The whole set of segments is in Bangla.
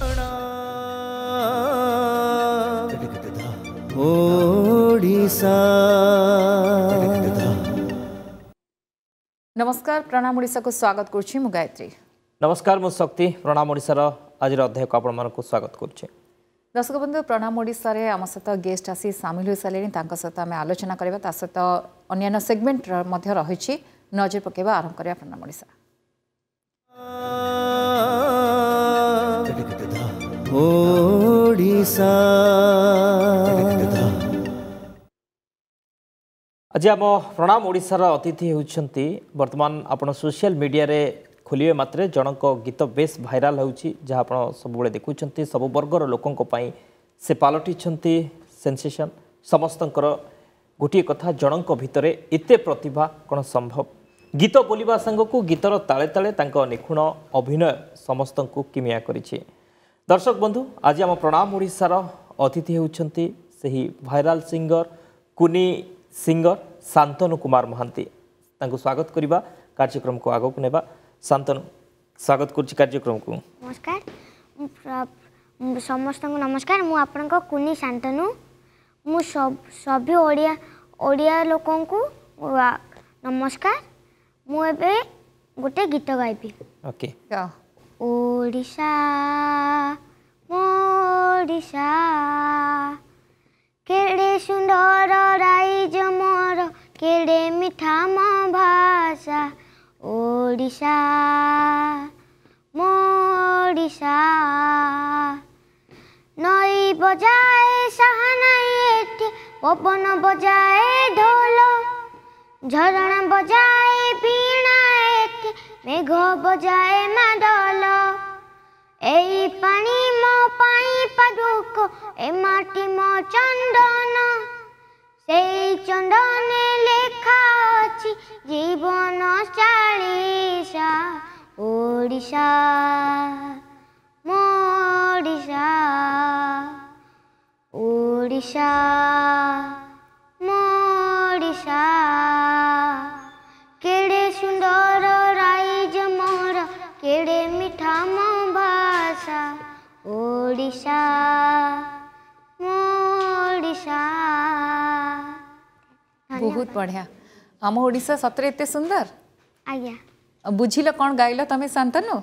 নমস্কার প্রণাম ওড়িশাকে স্বাগত করছি মু গায়ত্রী নমস্কার মু শক্তি প্রণাম ওড়িশার আজির অধ্যায়ক আপনার স্বাগত করছি দর্শক বন্ধু প্রণাম ওড়িশার আমার সহ গেস্ট আসি সামিল হয়ে সারে তাঁর সহ আমি আলোচনা করা তা সহ অন্যান্য সেগমেন্ট রয়েছে নজর পকাইবা আরম্ভ করা প্রণাম ওড়িশা ଆଜି ଆମ ପ୍ରଣାମ ଓଡ଼ିଶାର ଅତିଥି ହେଉଛନ୍ତି ବର୍ତ୍ତମାନ ଆପଣ ସୋସିଆଲ ମିଡ଼ିଆରେ ଖୋଲିବେ ମାତ୍ରେ ଜଣଙ୍କ ଗୀତ ବେଶ୍ ଭାଇରାଲ୍ ହେଉଛି ଯାହା ଆପଣ ସବୁବେଳେ ଦେଖୁଛନ୍ତି ସବୁ ବର୍ଗର ଲୋକଙ୍କ ପାଇଁ ସେ ପାଲଟିଛନ୍ତି ସେନ୍ସେସନ୍ ସମସ୍ତଙ୍କର ଗୋଟିଏ କଥା ଜଣଙ୍କ ଭିତରେ ଏତେ ପ୍ରତିଭା କ'ଣ ସମ୍ଭବ ଗୀତ ବୋଲିବା ସାଙ୍ଗକୁ ଗୀତର ତାଳେ ତାଳେ ତାଙ୍କ ନିଖୁଣ ଅଭିନୟ ସମସ୍ତଙ୍କୁ କିମିଆ କରିଛି দর্শক বন্ধু আজ আমার প্রণাম ওড়শার অতিথি হচ্ছেন সেই ভাইরাল সিঙ্গর কুনি সিঙ্গর শান্তনু কুমার মহান্তি তা স্বাগত করা কার্যক্রম আগকু নেওয়া শান্তনু স্বাগত করছি কার্যক্রম নমস্কার ସମସ୍ତଙ୍କୁ ନମସ୍କାର ମୁଁ ଆପଣଙ୍କ କୁନି ଶାନ୍ତନୁ ମୁଁ ସଭ୍ୟ ওড়িয়া ଓଡ଼ିଆ ଲୋକଙ୍କୁ ନମସ୍କାର ମୁଁ ଏବେ ଗୋଟେ ଗୀତ ଗାଇବି ଓକେ ওড়িশা মোড়িশা কেড়ে সুন্দর রাইজ মোর কেড়ে মিঠা মো ভাষা ওড়িশা মোড়িশা নই বজায় সাহানাই এটি পবন বজায় ঢোল ঝরণ বজায় বীণায় মেঘ বজায় মাদল এই পানি মো পাই পাদুক এ মাটি মো চন্দন সেই চন্দনে লেখা অছি জীবন চালিশা ওড়িশা মোড়িশা ওড়িশা মরিষা মরিষা বহুত বঢ়িয়া আম ওড়িশা সতরে এতে সুন্দর আজ্ঞা বুঝিল কোন গাইল তুমি শান্তনু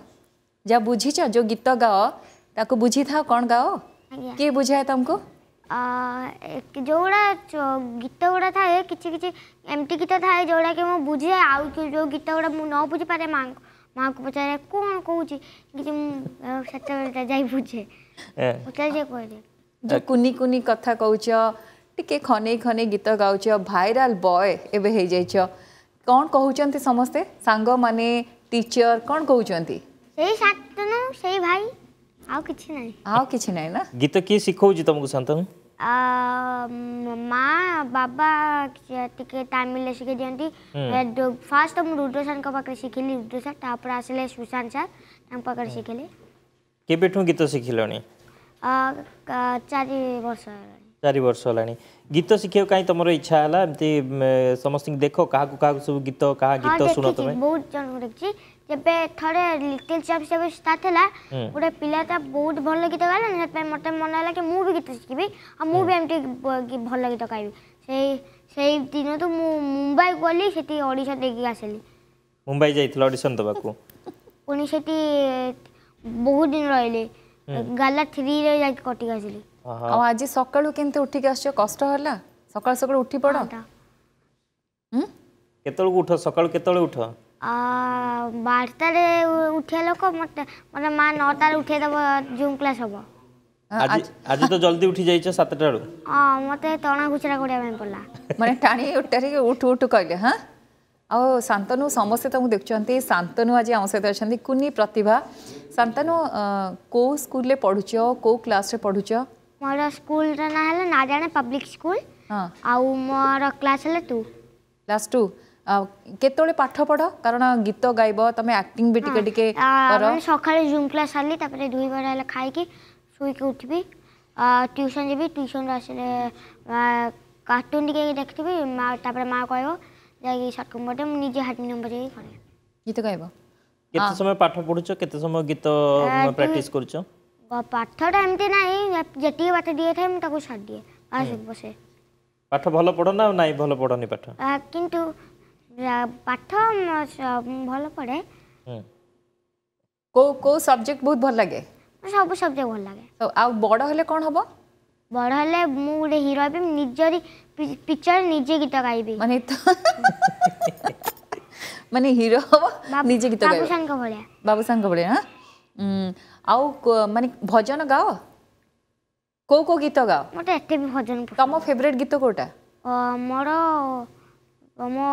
যা বুঝিছ যে গীত গাও তাকে বুঝি থাও কোন গাও কে বুঝায় তোমাকে ଯେଉଁଗୁଡ଼ା ଗୀତ ଗୁଡ଼ା ଥାଏ କିଛି କିଛି ଏମିତି ଗୀତ ଥାଏ ଯେଉଁଗୁଡ଼ାକି ମୁଁ ବୁଝେ ଆଉ ଯେଉଁ ଗୀତ ଗୁଡ଼ା ମୁଁ ନ ବୁଝିପାରେ ମାଆଙ୍କୁ ମାଆକୁ ପଚାରେ କ'ଣ କହୁଛି କିଛି ମୁଁ ସେତେବେଳେ ଯାଇ ବୁଝେ କୁନି କୁନି କଥା କହୁଛ ଟିକେ ଖନେଇ ଖନେଇ ଗୀତ ଗାଉଛ ଭାଇରାଲ ବୟ ଏବେ ହେଇଯାଇଛ କ'ଣ କହୁଛନ୍ତି ସମସ୍ତେ ସାଙ୍ଗମାନେ ଟିଚର କ'ଣ କହୁଛନ୍ତି ସେଇ ଶାନ୍ତନୁ ସେଇ ଭାଇ ଆଉ କିଛି ନାହିଁ ଆଉ କିଛି ନାହିଁ ନା ଗୀତ କିଏ ଶିଖଉଛି ତମକୁ ଶାନ୍ତନୁ ମା ବାବା ଟିକେ ତାମିଲରେ ଶିଖେଇ ଦିଅନ୍ତି ଫାର୍ଷ୍ଟ ତ ମୁଁ ରୁଦ୍ର ସାର୍ଙ୍କ ପାଖରେ ଶିଖିଲି ରୁଦ୍ର ସାର୍ ତାପରେ ଆସିଲେ ସୁଶାନ୍ତ ସାର୍ ତାଙ୍କ ପାଖରେ ଶିଖିଲି କେବେଠୁ ଗୀତ ଶିଖିଲଣି ଚାରି ବର୍ଷ ହେଲାଣି ଚାରି ବର୍ଷ ହେଲାଣି ଗୀତ ଶିଖିବାକୁ କାହିଁ ତମର ଇଚ୍ଛା ହେଲା ଏମିତି ସମସ୍ତଙ୍କୁ ଦେଖ କାହାକୁ କାହାକୁ ସବୁ ଗୀତ କାହା ଗୀତ ଶୁଣ ତମେ ବହୁତ ଜଣଙ୍କୁ ଦେଖିଛି ଯେବେ ଥରେ ଲିଟିଲ ଚାମ୍ପ ଯେବେ ଷ୍ଟାର୍ଟ ହେଲା ଗୋଟେ ପିଲାଟା ବହୁତ ଭଲ ଗୀତ ଗାଇଲା ସେଥିପାଇଁ ମୋତେ ମନେ ହେଲା କି ମୁଁ ବି ଗୀତ ଶିଖିବି ଆଉ ମୁଁ ବି ଏମିତି ଭଲ ଗୀତ ଗାଇବି ସେଇ ସେଇ ଦିନଠୁ ମୁଁ ମୁମ୍ବାଇ ଗଲି ସେଠି ଅଡ଼ିସନ୍ ଦେଇକି ଆସିଲି ମୁମ୍ବାଇ ଯାଇଥିଲ ଅଡ଼ିସନ୍ ଦେବାକୁ ପୁଣି ସେଠି ବହୁତ ଦିନ ରହିଲି ଗାଲା ଥ୍ରୀରେ ଯାଇକି କଟିକି ଆସିଲି ଆଉ ଆଜି ସକାଳୁ କେମିତି ଉଠିକି ଆସିଛ କଷ୍ଟ ହେଲା ସକାଳୁ ସକାଳୁ ଉଠି ପଡ଼ କେତେବେଳକୁ ଉଠ ସକାଳୁ କେତେବେଳେ ଉଠ ବାରଟାରେ ଉଠିବା ଲୋକ ମୋତେ ମୋତେ ମା ନଅଟାରେ ଉଠେଇଦେବ ଜୁମ୍ କ୍ଲାସ୍ ହବ ଆଜି ତ ଜଲ୍ଦି ଉଠି ଯାଇଛ ସାତଟାରୁ ହଁ ମୋତେ ଟଣା ଘୁଚରା କରିବା ପାଇଁ ପଡ଼ିଲା ମାନେ ଟାଣି ଉଠାରିକି ଉଠୁ ଉଠୁ କହିଲେ ହଁ ଆଉ ଶାନ୍ତନୁ ସମସ୍ତେ ତାଙ୍କୁ ଦେଖୁଛନ୍ତି ଶାନ୍ତନୁ ଆଜି ଆମ ସହିତ ଅଛନ୍ତି କୁନି ପ୍ରତିଭା ଶାନ୍ତନୁ କେଉଁ ସ୍କୁଲରେ ପଢ଼ୁଛ କେଉଁ କ୍ଲାସ୍ରେ ପଢ଼ୁଛ ମୋର ସ୍କୁଲର ନାଁ ହେଲା ନାରାୟଣ ପବ୍ଲିକ୍ ସ୍କୁଲ ଆଉ ମୋର କ୍ଲାସ୍ ହେଲା ଟୁ କ୍ଲାସ୍ ଟୁ କେତେବେଳେ ପାଠ ପଢ଼ କାରଣ ଗୀତ ଗାଇବ ତମେ ଆକ୍ଟିଂ ବି ଟିକେ ଟିକେ କର ସକାଳେ ଜୁମ୍ କ୍ଲାସ୍ ସାରିଲି ତାପରେ ଦୁଇ ବାର ହେଲେ ଖାଇକି ଶୋଇକି ଉଠିବି ଟ୍ୟୁସନ୍ ଯିବି ଟ୍ୟୁସନ୍ରୁ ଆସିଲେ କାର୍ଟୁନ୍ ଟିକେ ଦେଖିଥିବି ତାପରେ ମା କହିବ ଯାଇକି ସର୍ଟ କମ୍ପୋର୍ଟରେ ମୁଁ ନିଜେ ହାର୍ମୋନିୟମ ବଜାଇକି କରେ ଗୀତ ଗାଇବ କେତେ ସମୟ ପାଠ ପଢୁଛ କେତେ ସମୟ ଗୀତ ପ୍ରାକ୍ଟିସ୍ କରୁଛ ପାଠଟା ଏମିତି ନାହିଁ ଯେତିକି ପାଠ ଦିଆଥାଏ ମୁଁ ତାକୁ ସାରିଦିଏ ବସେ ପାଠ ଭଲ ପଢ଼ ନା ନାଇଁ ଭଲ ପଢ଼ନି ପାଠ କିନ୍ତୁ ପାଠ ଭଲ ପଢ଼େ କେଉଁ କେଉଁ ସବଜେକ୍ଟ ବହୁତ ଭଲ ଲାଗେ ସବୁ ସବଜେକ୍ଟ ଭଲ ଲାଗେ ଆଉ ବଡ଼ ହେଲେ କ'ଣ ହବ ବଡ଼ ହେଲେ ମୁଁ ଗୋଟେ ହିରୋ ହେବି ନିଜରି পিকচার নিজে গীত গাইবি মানে মানে হিরো হব নিজে গীত গাইবি বাবুসাঙ্গ ভলিয়া বাবুসাঙ্গ ভলিয়া হ্যাঁ আউ মানে ভজন গাও কো কো গীত গাও মতে এতে বি ভজন তম ফেভারিট গীত কোটা মোর ମୋ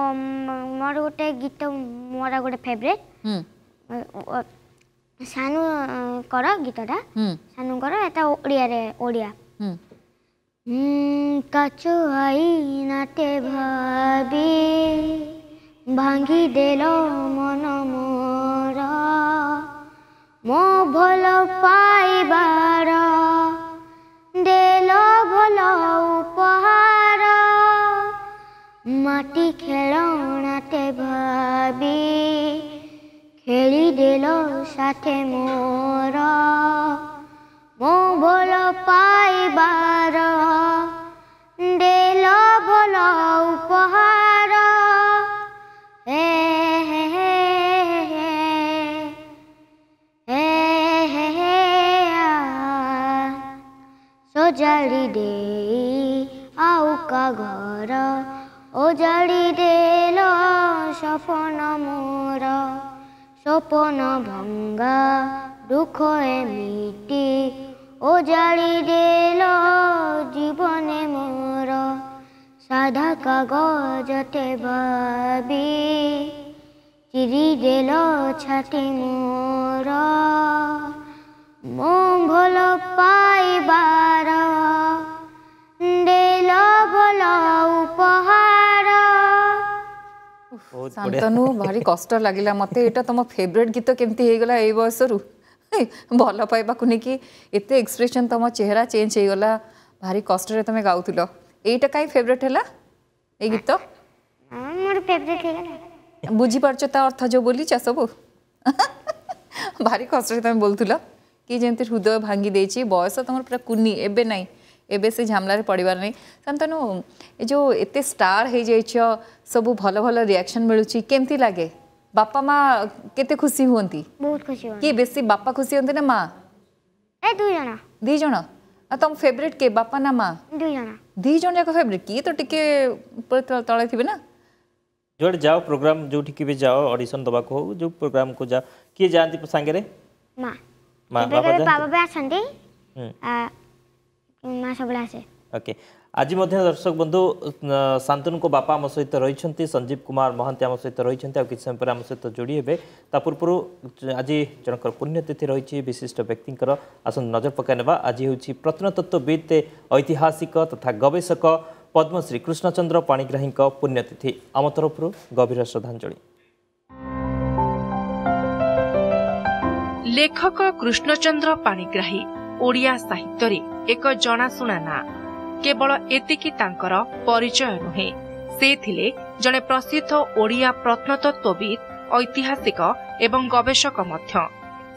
ମୋର ଗୋଟେ ଗୀତ ମୋର ଗୋଟେ ଫେଭରେଟ୍ ସାନୁ କର ଗୀତଟା ସାନୁଙ୍କର ଏଟା ଓଡ଼ିଆରେ ଓଡ଼ିଆ কাচু আইনাতে ভাবি ভাঙ্গি দেল মন মোর মো ভল পাইবার দেল ভল উপহার মাটি খেলনাতে ভাবি খেলি দেল সাথে মোর মোবল পাইবার দেল ভল উপহার হে হে হে হে হে হে হে সজাড়ি দে আউকা ঘর ওজাড়ি দেল সফন মোর সপন ভঙ্গা দুঃখ এমিটি ও জারি দিল জীবনে মোর সাধা কাগজতে ভাবি চিরি দিল ছাটি মোর মঙ্গল পাইবার দিল ভাল উপহার শান্তনু ভারি কষ্ট লাগিলা মতে এটা তোমার ফেভরেট গীত কেমতি হয়ে গলা এই বয়সরু ଭଲ ପାଇବାକୁ ନେଇକି ଏତେ ଏକ୍ସପ୍ରେସନ୍ ତୁମ ଚେହେରା ଚେଞ୍ଜ ହେଇଗଲା ଭାରି କଷ୍ଟରେ ତୁମେ ଗାଉଥିଲ ଏଇଟା କାଇଁ ଫେଭରେଟ୍ ହେଲା ଏଇ ଗୀତ ବୁଝିପାରୁଛ ତା ଅର୍ଥ ଯେଉଁ ବୋଲିଛ ସବୁ ଭାରି କଷ୍ଟରେ ତୁମେ ବୋଲୁଥିଲ କି ଯେମିତି ହୃଦୟ ଭାଙ୍ଗି ଦେଇଛି ବୟସ ତୁମର ପୁରା କୁନି ଏବେ ନାହିଁ ଏବେ ସେ ଝାମଲାରେ ପଡ଼ିବାର ନାହିଁ ଶାନ୍ତନୁ ଏ ଯେଉଁ ଏତେ ଷ୍ଟାର୍ ହେଇଯାଇଛ ସବୁ ଭଲ ଭଲ ରିଆକ୍ସନ୍ ମିଳୁଛି କେମିତି ଲାଗେ বাপা মা কেতে খুশি হুঁতি বহুত খুশি হুঁতি কি বেশি বাপা খুশি হুঁতি না মা এ দুই জন দুই জন আর তোম ফেভারিট কে বাপা না মা দুই জন দুই জন যাক ফেভারিট কি তো টিকে উপরে তলে থিবে না ଯୋଉଠି ଯାଅ ପ୍ରୋଗ୍ରାମ୍ ଯୋଉଠିକି ବି ଯାଅ ଅଡିସନ୍ ଦେବାକୁ ହଉ ଯୋଉ ପ୍ରୋଗ୍ରାମ୍କୁ ଯାଅ କିଏ ଯାଆନ୍ତି ସାଙ୍ଗରେ ମା ମା ବାବା ଆସନ୍ତି ମା ସବୁବେଳେ ଆସେ ଓକେ ଆଜି ମଧ୍ୟ ଦର୍ଶକ ବନ୍ଧୁ ଶାନ୍ତନୁଙ୍କ ବାପା ଆମ ସହିତ ରହିଛନ୍ତି ସଞ୍ଜୀବ କୁମାର ମହାନ୍ତି ଆମ ସହିତ ରହିଛନ୍ତି ଆଉ କିଛି ସମୟ ପରେ ଆମ ସହିତ ଯୋଡ଼ି ହେବେ ତା ପୂର୍ବରୁ ଆଜି ଜଣଙ୍କର ପୁଣ୍ୟତିଥି ରହିଛି ବିଶିଷ୍ଟ ବ୍ୟକ୍ତିଙ୍କର ଆସନ୍ତୁ ନଜର ପକାଇ ନେବା ଆଜି ହେଉଛି ପ୍ରତ୍ନତତ୍ତ୍ୱବିତ୍ ଐତିହାସିକ ତଥା ଗବେଷକ ପଦ୍ମଶ୍ରୀ କୃଷ୍ଣଚନ୍ଦ୍ର ପାଣିଗ୍ରାହୀଙ୍କ ପୁଣ୍ୟତିଥି ଆମ ତରଫରୁ ଗଭୀର ଶ୍ରଦ୍ଧାଞ୍ଜଳି ଲେଖକ କୃଷ୍ଣଚନ୍ଦ୍ର ପାଣିଗ୍ରାହୀ ଓଡ଼ିଆ ସାହିତ୍ୟରେ ଏକ ଜଣାଶୁଣା କେବଳ ଏତିକି ତାଙ୍କର ପରିଚୟ ନୁହେଁ ସେ ଥିଲେ ଜଣେ ପ୍ରସିଦ୍ଧ ଓଡ଼ିଆ ପ୍ରତ୍ନତତ୍ତ୍ୱବିତ୍ ଐତିହାସିକ ଏବଂ ଗବେଷକ ମଧ୍ୟ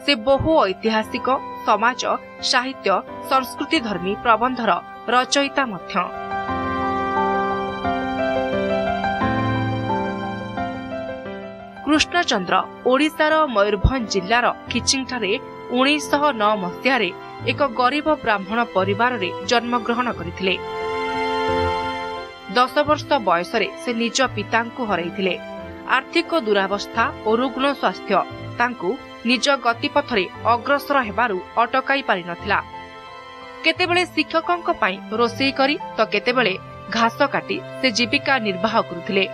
ସେ ବହୁ ଐତିହାସିକ ସମାଜ ସାହିତ୍ୟ ସଂସ୍କୃତିଧର୍ମୀ ପ୍ରବନ୍ଧର ରଚୟିତା ମଧ୍ୟ କୃଷ୍ଣଚନ୍ଦ୍ର ଓଡ଼ିଶାର ମୟୂରଭଞ୍ଜ ଜିଲ୍ଲାର ଖିଚିଙ୍ଗଠାରେ ଉଣେଇଶହ ନଅ ମସିହାରେ ଏକ ଗରିବ ବ୍ରାହ୍ମଣ ପରିବାରରେ ଜନ୍ମଗ୍ରହଣ କରିଥିଲେ ଦଶ ବର୍ଷ ବୟସରେ ସେ ନିଜ ପିତାଙ୍କୁ ହରାଇଥିଲେ ଆର୍ଥିକ ଦୂରାବସ୍ଥା ଓ ରୁଗ୍ଣ ସ୍ୱାସ୍ଥ୍ୟ ତାଙ୍କୁ ନିଜ ଗତିପଥରେ ଅଗ୍ରସର ହେବାରୁ ଅଟକାଇ ପାରିନଥିଲା କେତେବେଳେ ଶିକ୍ଷକଙ୍କ ପାଇଁ ରୋଷେଇ କରି ତ କେତେବେଳେ ଘାସ କାଟି ସେ ଜୀବିକା ନିର୍ବାହ କରୁଥିଲେ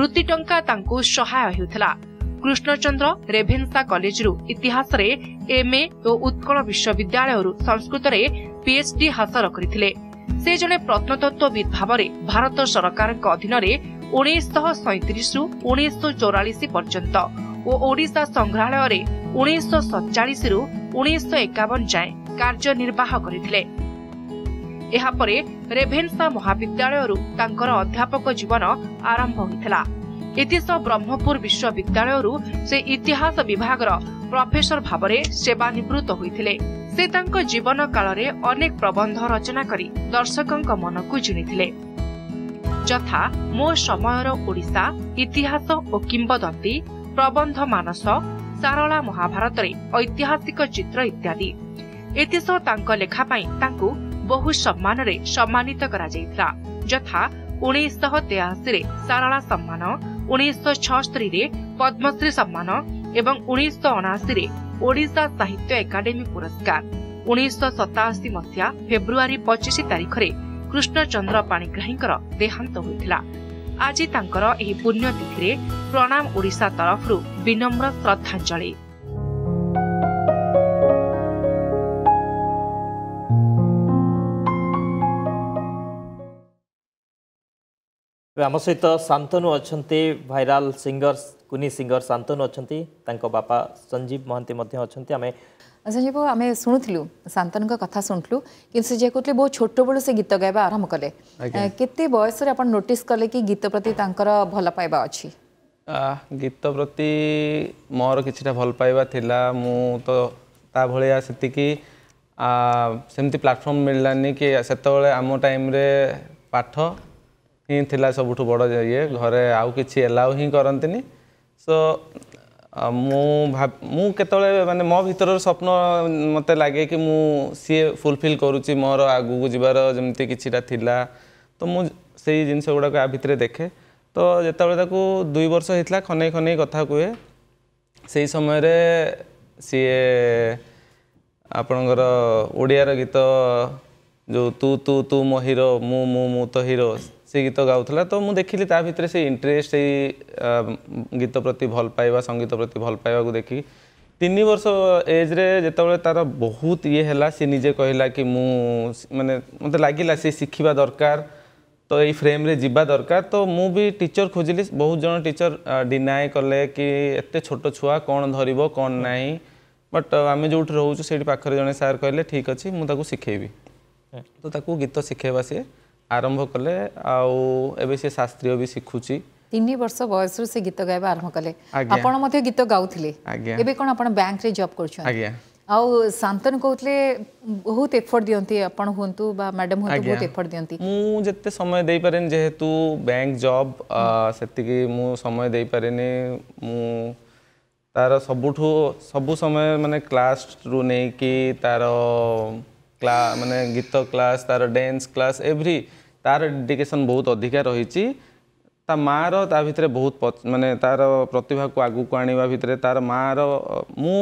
ବୃତ୍ତି ଟଙ୍କା ତାଙ୍କୁ ସହାୟ ହେଉଥିଲା କୃଷ୍ଣଚନ୍ଦ୍ର ରେଭେନ୍ସା କଲେଜରୁ ଇତିହାସରେ ଏମ୍ଏ ଓ ଉତ୍କଳ ବିଶ୍ୱବିଦ୍ୟାଳୟରୁ ସଂସ୍କୃତରେ ପିଏଚ୍ଡି ହାସଲ କରିଥିଲେ ସେ ଜଣେ ପ୍ରତ୍ନତତ୍ତ୍ୱବିତ୍ ଭାବରେ ଭାରତ ସରକାରଙ୍କ ଅଧୀନରେ ଉଣେଇଶହ ସଇଁତିରିଶରୁ ଉଣେଇଶହ ଚଉରାଳିଶ ପର୍ଯ୍ୟନ୍ତ ଓ ଓଡ଼ିଶା ସଂଗ୍ରହାଳୟରେ ଉଣେଇଶହ ସତଚାଳିଶରୁ ଉଣେଇଶହ ଏକାବନ ଯାଏଁ କାର୍ଯ୍ୟନିର୍ବାହ କରିଥିଲେ ଏହାପରେ ରେଭେନ୍ସା ମହାବିଦ୍ୟାଳୟରୁ ତାଙ୍କର ଅଧ୍ୟାପକ ଜୀବନ ଆରମ୍ଭ ହୋଇଥିଲା ଏଥିସହ ବ୍ରହ୍ମପୁର ବିଶ୍ୱବିଦ୍ୟାଳୟରୁ ସେ ଇତିହାସ ବିଭାଗର ପ୍ରଫେସର ଭାବରେ ସେବାନିବୃତ ହୋଇଥିଲେ ସେ ତାଙ୍କ ଜୀବନ କାଳରେ ଅନେକ ପ୍ରବନ୍ଧ ରଚନା କରି ଦର୍ଶକଙ୍କ ମନକୁ ଜିଣିଥିଲେ ଯଥା ମୋ ସମୟର ଓଡ଼ିଶା ଇତିହାସ ଓ କିମ୍ବଦନ୍ତୀ ପ୍ରବନ୍ଧ ମାନସ ସାରଳା ମହାଭାରତରେ ଐତିହାସିକ ଚିତ୍ର ଇତ୍ୟାଦି ଏଥିସହ ତାଙ୍କ ଲେଖା ପାଇଁ ତାଙ୍କୁ ବହୁ ସମ୍ମାନରେ ସମ୍ମାନିତ କରାଯାଇଥିଲା ଯଥା ଉଣେଇଶହ ତେୟାଅଶୀରେ ସାରଳା ସମ୍ମାନ ଉଣେଇଶହ ଛଅସ୍ତରୀରେ ପଦ୍ମଶ୍ରୀ ସମ୍ମାନ ଏବଂ ଉଣେଇଶହ ଅଣାଅଶୀରେ ଓଡ଼ିଶା ସାହିତ୍ୟ ଏକାଡେମୀ ପୁରସ୍କାର ଉଣେଇଶହ ସତାଅଶୀ ମସିହା ଫେବୃଆରୀ ପଚିଶ ତାରିଖରେ କୃଷ୍ଣଚନ୍ଦ୍ର ପାଣିଗ୍ରାହୀଙ୍କର ଦେହାନ୍ତ ହୋଇଥିଲା ଆଜି ତାଙ୍କର ଏହି ପୁଣ୍ୟତିଥିରେ ପ୍ରଣାମ ଓଡ଼ିଶା ତରଫରୁ ବିନମ୍ର ଶ୍ରଦ୍ଧାଞ୍ଜଳି ଆମ ସହିତ ଶାନ୍ତନୁ ଅଛନ୍ତି ଭାଇରାଲ ସିଙ୍ଗର କୁନି ସିଙ୍ଗର ଶାନ୍ତନୁ ଅଛନ୍ତି ତାଙ୍କ ବାପା ସଞ୍ଜୀବ ମହାନ୍ତି ମଧ୍ୟ ଅଛନ୍ତି ଆମେ ସଞ୍ଜୀବ ଆମେ ଶୁଣୁଥିଲୁ ଶାନ୍ତନୁଙ୍କ କଥା ଶୁଣୁଥିଲୁ କିନ୍ତୁ ସେ ଯିଏ କହୁଥିଲେ ବହୁତ ଛୋଟବେଳୁ ସେ ଗୀତ ଗାଇବା ଆରମ୍ଭ କଲେ କେତେ ବୟସରେ ଆପଣ ନୋଟିସ୍ କଲେ କି ଗୀତ ପ୍ରତି ତାଙ୍କର ଭଲ ପାଇବା ଅଛି ଗୀତ ପ୍ରତି ମୋର କିଛିଟା ଭଲ ପାଇବା ଥିଲା ମୁଁ ତ ତା ଭଳିଆ ସେତିକି ସେମିତି ପ୍ଲାଟଫର୍ମ ମିଳିଲାନି କି ସେତେବେଳେ ଆମ ଟାଇମ୍ରେ ପାଠ ହିଁ ଥିଲା ସବୁଠୁ ବଡ଼ ଇଏ ଘରେ ଆଉ କିଛି ଏଲାଉ ହିଁ କରନ୍ତିନି ସୋ ମୁଁ ଭା ମୁଁ କେତେବେଳେ ମାନେ ମୋ ଭିତରର ସ୍ୱପ୍ନ ମୋତେ ଲାଗେ କି ମୁଁ ସିଏ ଫୁଲଫିଲ୍ କରୁଛି ମୋର ଆଗକୁ ଯିବାର ଯେମିତି କିଛିଟା ଥିଲା ତ ମୁଁ ସେଇ ଜିନିଷ ଗୁଡ଼ାକ ଆ ଭିତରେ ଦେଖେ ତ ଯେତେବେଳେ ତାକୁ ଦୁଇ ବର୍ଷ ହେଇଥିଲା ଖନେଇ ଖନେଇ କଥା କୁହେ ସେଇ ସମୟରେ ସିଏ ଆପଣଙ୍କର ଓଡ଼ିଆର ଗୀତ ଯେଉଁ ତୁ ତୁ ତୁ ମୋ ହିରୋ ମୁଁ ମୁଁ ମୁଁ ତ ହିରୋ सी गीत गाला तो मुझे देखिली ता भितर से इंटरेस्ट से गीत प्रति भल पाइबा संगीत प्रति भल पाइबा को देखी तीन वर्ष एज्रे जोबले तार बहुत ये है सी निजे कहला कि मु मानने मत लगला सी शिखा दरकार तो ये फ्रेम जावा दरकार तो मुझे टीचर खोजिली बहुत जन टीचर डिनाए कले कि छोट छुआ कौन धर कौन ना बट आम जो रोचे से पाखे जन सार कहे ठीक अच्छे मुझे शिखेबी तो गीत शिखेबा सी ଆରମ୍ଭ କଲେ ଆଉ ଏବେ ସେ ଶାସ୍ତ୍ରୀୟ ବି ଶିଖୁଛି ତିନି ବର୍ଷ ବୟସରୁ ସେ ଗୀତ ଗାଇବା ଆରମ୍ଭ କଲେ ଆପଣ ମଧ୍ୟ ଗୀତ ଗାଉଥିଲେ ଏବେ କ'ଣ ଆପଣ ବ୍ୟାଙ୍କରେ ଜବ୍ କରୁଛନ୍ତି ଆଜ୍ଞା ଆଉ ଶାନ୍ତନୁ କହୁଥିଲେ ବହୁତ ଏଫର୍ଟ ଦିଅନ୍ତି ଆପଣ ହୁଅନ୍ତୁ ବା ମ୍ୟାଡାମ୍ ହୁଅନ୍ତୁ ବହୁତ ଏଫର୍ଟ ଦିଅନ୍ତି ମୁଁ ଯେତେ ସମୟ ଦେଇପାରେନି ଯେହେତୁ ବ୍ୟାଙ୍କ ଜବ୍ ସେତିକି ମୁଁ ସମୟ ଦେଇପାରେନି ମୁଁ ତାର ସବୁଠୁ ସବୁ ସମୟ ମାନେ କ୍ଲାସ୍ରୁ ନେଇକି ତାର क्ला मानने गीत क्लास तार डेन्स क्लास एव्री तार डेडिकेसन बहुत अधिका रही ता मार भितर बहुत मानने तार प्रतिभा को आगू आने भितर तार मार मु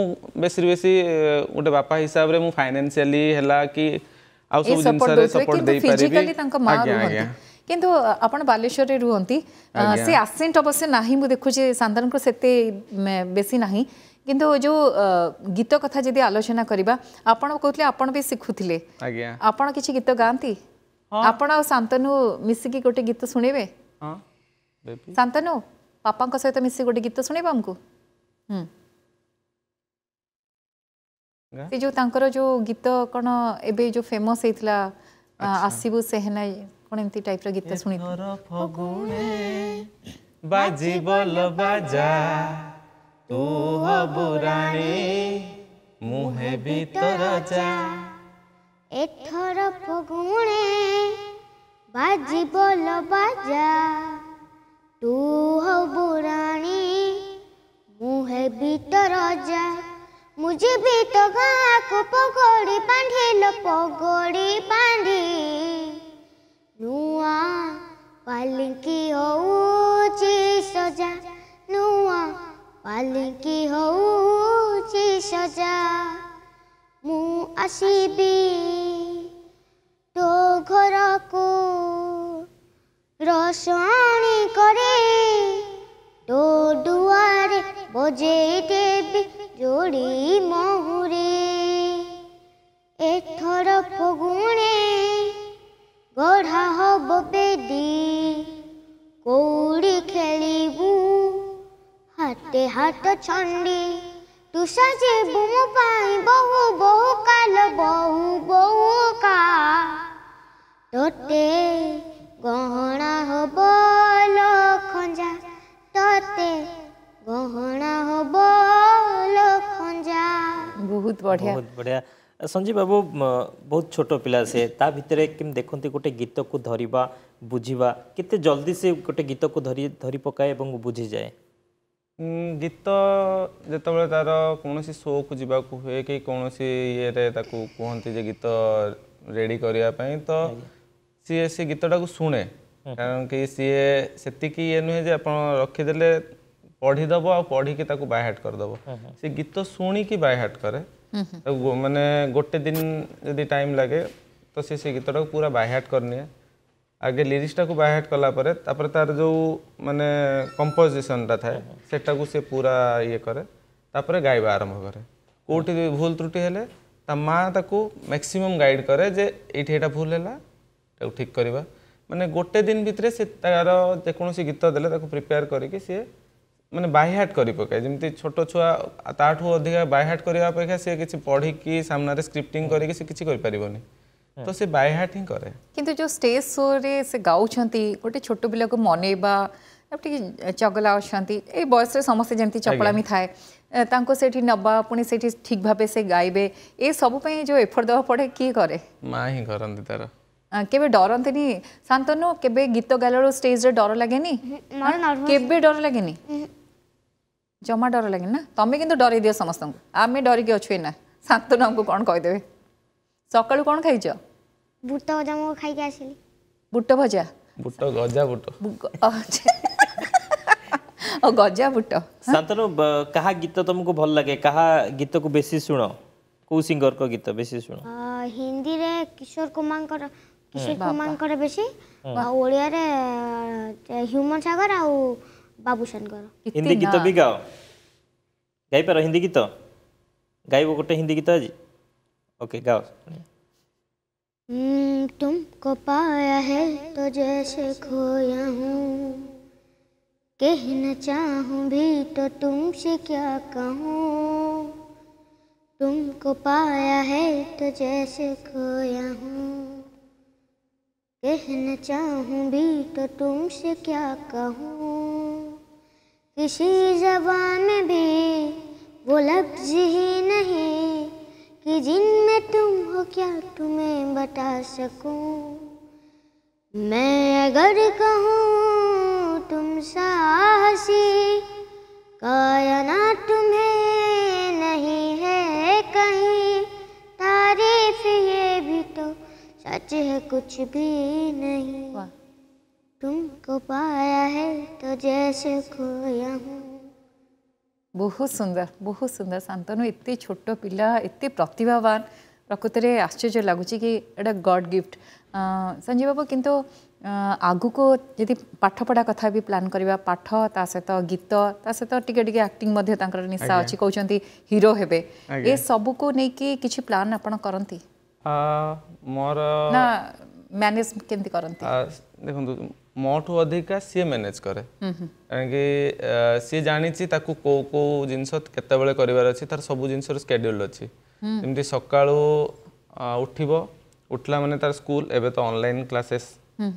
बेसी बेसी गोटे बापा हिसाब से फाइनेसियाली है कि बालेश्वर रे अवश्य नाही मु देखु जे बेसी नाही କିନ୍ତୁ ଯୋଉ ଗୀତ କଥା ଯଦି ଆଲୋଚନା କରିବା ଆପଣ କହୁଥିଲେ ଆପଣ ବି ଶିଖୁଥିଲେ ଆପଣ କିଛି ଗୀତ ଗାଆନ୍ତି ଆପଣ ଆଉ ଶାନ୍ତନୁ ମିଶିକି ଗୋଟେ ଗୀତ ଶୁଣିବେ ଶାନ୍ତନୁ ବାପାଙ୍କ ସହିତ ମିଶି ଗୋଟେ ଗୀତ ଶୁଣିବେ ଆମକୁ ସେ ଯୋଉ ତାଙ୍କର ଯୋଉ ଗୀତ କଣ ଏବେ ଯୋଉ ଫେମସ ହେଇଥିଲା ଆସିବୁ ସେହେନା କଣ ଏମିତି ଟାଇପର ଗୀତ ଶୁଣିବେ ବାଜି ବଲ ବାଜା ତୁ ହବୁ ରାଣୀ ମୁଁ ହେବି ତୋ ରଜା ଏଥର ଫଗୁଣେ ବାଜିବ ଲବାଜା ତୁ ହବୁ ରାଣୀ ମୁଁ ହେବି ତୋ ରଜା ମୁଁ ଯିବି ତୋ ଗାଁକୁ ପଗଡ଼ି ବାନ୍ଧିଲ ପଗଡ଼ି ବାନ୍ଧି ନୂଆ ପାଲିଙ୍କି ହଉଛି ସଜା ମାଲିକି ହେଉଛି ସଜା ମୁଁ ଆସିବି ତୋ ଘରକୁ ରୋଷଣୀ କରି ତୋ ଦୁଆରେ ବଜେଇ ଦେବି ଯୋଡ଼ି ମହୁରେ ଏଥର ଫଗୁଣେ ଗଢ଼ା ହବ ବେଦୀ କଉଡ଼ି ଖେଳିବୁ হাতে হাত ছন্দি তুষা যে বুমু পাই বহু বহু কাল বহু বহু কা তোতে গহনা হব লখঞ্জা তোতে গহনা হব লখঞ্জা বহুত বঢ়িয়া বহুত বঢ়িয়া সঞ্জীব বাবু বহুত ছোট পিলা সে তা ভিতরে কেম দেখতে গোটে গীতকু ধরিবা বুঝিবা কেতে জলদি সে গোটে গীতকু ধরি ধরি পকায় এবং বুঝি যায় गीत जो तार कौन शो को जवाक हुए कि कौन सी कहते गीत रेडी करने तो सीए सी गीतटा को शुणे कारण कि सीए से ये नुहे आप रखीदे पढ़ीदब आ पढ़ी बैहाट करदेव सी गीत शुणी बैहाट कै मैंने गोटे दिन जदि टाइम लगे तो सी से गीत पूरा बैहाट करनी है आगे लिरिक्सटा को बाहर कलापर तर जो मानने कंपोजिशन था से सी पूरा ये कैपर गायब आरंभ करे कौटी भूल त्रुटि मैक्सिमम गाइड करे जे ये भूल है ठीक करवा मैंने गोटे दिन भितर से तार जेकोसी गीत दे प्रिपेयर करके मैंने बाहट कर पकाए जमी छोट छुआ ताठू अधिक बाहट करने अपेक्षा सी किसी पढ़ी सामने स्क्रिप्टिंग करके किसी कर ତ ସେ ବାଏ ହାର୍ଟ ହିଁ କରେ କିନ୍ତୁ ଯେଉଁ ଷ୍ଟେଜ୍ ଶୋରେ ସେ ଗାଉଛନ୍ତି ଗୋଟେ ଛୋଟ ପିଲାକୁ ମନେଇବା ଟିକେ ଚଗଲା ଅଛନ୍ତି ଏଇ ବୟସରେ ସମସ୍ତେ ଯେମିତି ଚପଳାମି ଥାଏ ତାଙ୍କୁ ସେଠି ନେବା ପୁଣି ସେଠି ଠିକ୍ ଭାବେ ସେ ଗାଇବେ ଏସବୁ ପାଇଁ ଯେଉଁ ଏଫର୍ଟ ଦେବାକୁ ପଡ଼େ କିଏ କରେ ମା ହିଁ କରନ୍ତି ତାର କେବେ ଡରନ୍ତିନି ଶାନ୍ତନୁ କେବେ ଗୀତ ଗାଇଲାରୁ ଷ୍ଟେଜ୍ରେ ଡର ଲାଗେନି କେବେ ଡର ଲାଗେନି ଜମା ଡର ଲାଗେନି ନା ତମେ କିନ୍ତୁ ଡରେଇ ଦିଅ ସମସ୍ତଙ୍କୁ ଆମେ ଡରିକି ଅଛୁ ଏନା ଶାନ୍ତନୁ ଆମକୁ କ'ଣ କହିଦେବେ ସକାଳୁ କ'ଣ ଖାଇଛ ବୁଟ ଭଜା ମୁଁ ଖାଇକି ଆସିଲି ବୁଟ ଭଜା ବୁଟ ଗଜା ବୁଟ ଆଉ ଗଜା ବୁଟ ଶାନ୍ତନୁ କାହା ଗୀତ ତମକୁ ଭଲ ଲାଗେ କାହା ଗୀତକୁ ବେଶୀ ଶୁଣ କୋଉ ସିଙ୍ଗରଙ୍କ ଗୀତ ବେଶୀ ଶୁଣ ହିନ୍ଦୀରେ କିଶୋର କୁମାରଙ୍କର କିଶୋର କୁମାରଙ୍କର ବେଶୀ ଆଉ ଓଡ଼ିଆରେ ହ୍ୟୁମନ ସାଗର ଆଉ ବାବୁସାନଙ୍କର ହିନ୍ଦୀ ଗୀତ ବି ଗାଅ ଗାଇପାର ହିନ୍ଦୀ ଗୀତ ଗାଇବ ଗୋଟେ ହିନ୍ଦୀ ଗୀତ ଆଜି ओके गाओ hmm, तुम को पाया है तो जैसे खोया हूँ कहना चाहूँ भी तो तुमसे क्या कहूँ तुमको पाया है तो जैसे खोया हूँ कहना चाहूँ भी तो तुमसे क्या कहूँ किसी जबान में भी वो लफ्ज़ ही नहीं कि जिनमें तुम हो क्या तुम्हें बता सकूं मैं अगर कहूँ तुम साहसी कायना तुम्हें नहीं है कहीं तारीफ ये भी तो सच है कुछ भी नहीं तुमको पाया है तो जैसे खोया हूँ ବହୁତ ସୁନ୍ଦର ବହୁତ ସୁନ୍ଦର ଶାନ୍ତନୁ ଏତେ ଛୋଟ ପିଲା ଏତେ ପ୍ରତିଭାବାନ ପ୍ରକୃତରେ ଆଶ୍ଚର୍ଯ୍ୟ ଲାଗୁଛି କି ଏଇଟା ଗଡ଼୍ ଗିଫ୍ଟ ସଞ୍ଜୟ ବାବୁ କିନ୍ତୁ ଆଗକୁ ଯଦି ପାଠପଢ଼ା କଥା ବି ପ୍ଲାନ୍ କରିବା ପାଠ ତା ସହିତ ଗୀତ ତା ସହିତ ଟିକେ ଟିକେ ଆକ୍ଟିଂ ମଧ୍ୟ ତାଙ୍କର ନିଶା ଅଛି କହୁଛନ୍ତି ହିରୋ ହେବେ ଏସବୁକୁ ନେଇକି କିଛି ପ୍ଲାନ୍ ଆପଣ କରନ୍ତି ম্যানেজ কেমতি করতে দেখুন মোঠু অধিকা সি ম্যানেজ করে কারণ কি সি জাঁচি তাকে কেউ কেউ জিনিস কেতবে করবার অছি তার সবু জিনিসর স্কেড্যুল অছি যেমনি সকালু উঠব উঠলা মানে তার স্কুল এবে তো অনলাইন ক্লাসেস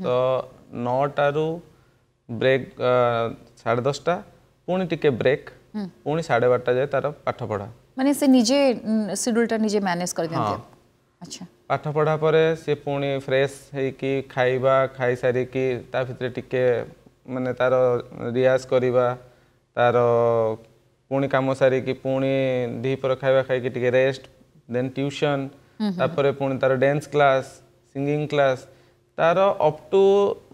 তো নটারু ব্রেক সাড়ে দশটা পুনি টিকে ব্রেক পুনি সাড়ে বারটা যায় তার পাঠ পড়া মানে সে নিজে সিডুলটা নিজে ম্যানেজ করে দিতে আচ্ছা ପାଠ ପଢ଼ା ପରେ ସିଏ ପୁଣି ଫ୍ରେଶ୍ ହେଇକି ଖାଇବା ଖାଇସାରିକି ତା ଭିତରେ ଟିକେ ମାନେ ତା'ର ରିଆଜ କରିବା ତା'ର ପୁଣି କାମ ସାରିକି ପୁଣି ଦ୍ୱିପହର ଖାଇବା ଖାଇକି ଟିକେ ରେଷ୍ଟ ଦେନ୍ ଟ୍ୟୁସନ୍ ତାପରେ ପୁଣି ତା'ର ଡ୍ୟାନ୍ସ କ୍ଲାସ୍ ସିଙ୍ଗିଂ କ୍ଲାସ୍ ତା'ର ଅପ୍ ଟୁ